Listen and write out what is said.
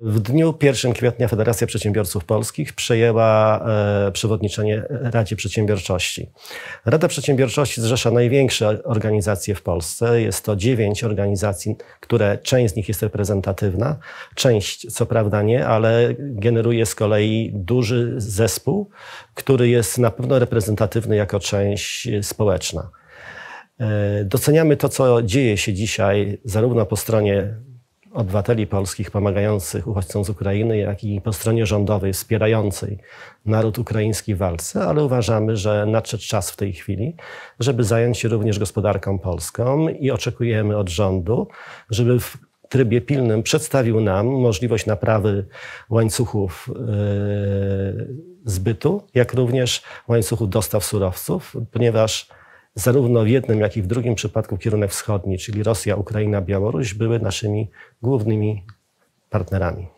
W dniu 1 kwietnia Federacja Przedsiębiorców Polskich przejęła e, przewodniczenie Radzie Przedsiębiorczości. Rada Przedsiębiorczości zrzesza największe organizacje w Polsce. Jest to dziewięć organizacji, które część z nich jest reprezentatywna, część co prawda nie, ale generuje z kolei duży zespół, który jest na pewno reprezentatywny jako część społeczna. E, doceniamy to, co dzieje się dzisiaj zarówno po stronie obywateli polskich pomagających uchodźcom z Ukrainy, jak i po stronie rządowej wspierającej naród ukraiński w walce, ale uważamy, że nadszedł czas w tej chwili, żeby zająć się również gospodarką polską i oczekujemy od rządu, żeby w trybie pilnym przedstawił nam możliwość naprawy łańcuchów e, zbytu, jak również łańcuchów dostaw surowców, ponieważ zarówno w jednym, jak i w drugim przypadku kierunek wschodni, czyli Rosja, Ukraina, Białoruś, były naszymi głównymi partnerami.